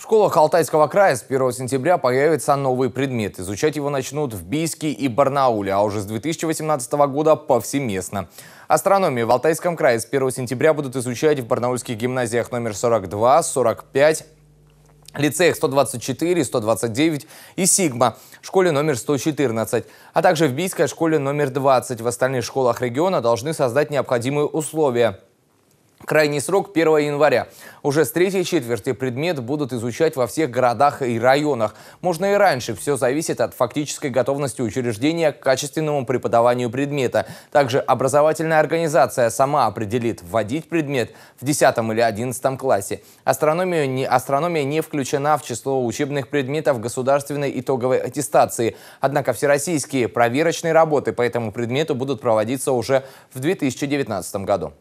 В школах Алтайского края с 1 сентября появится новый предмет. Изучать его начнут в Бийске и Барнауле, а уже с 2018 года повсеместно. Астрономию в Алтайском крае с 1 сентября будут изучать в барнаульских гимназиях номер 42, 45, лицеях 124, 129 и Сигма, школе номер 114, а также в Бийской школе номер 20. В остальных школах региона должны создать необходимые условия – Крайний срок 1 января. Уже с третьей четверти предмет будут изучать во всех городах и районах. Можно и раньше, все зависит от фактической готовности учреждения к качественному преподаванию предмета. Также образовательная организация сама определит, вводить предмет в 10 или 11 классе. Астрономию не, астрономия не включена в число учебных предметов государственной итоговой аттестации. Однако всероссийские проверочные работы по этому предмету будут проводиться уже в 2019 году.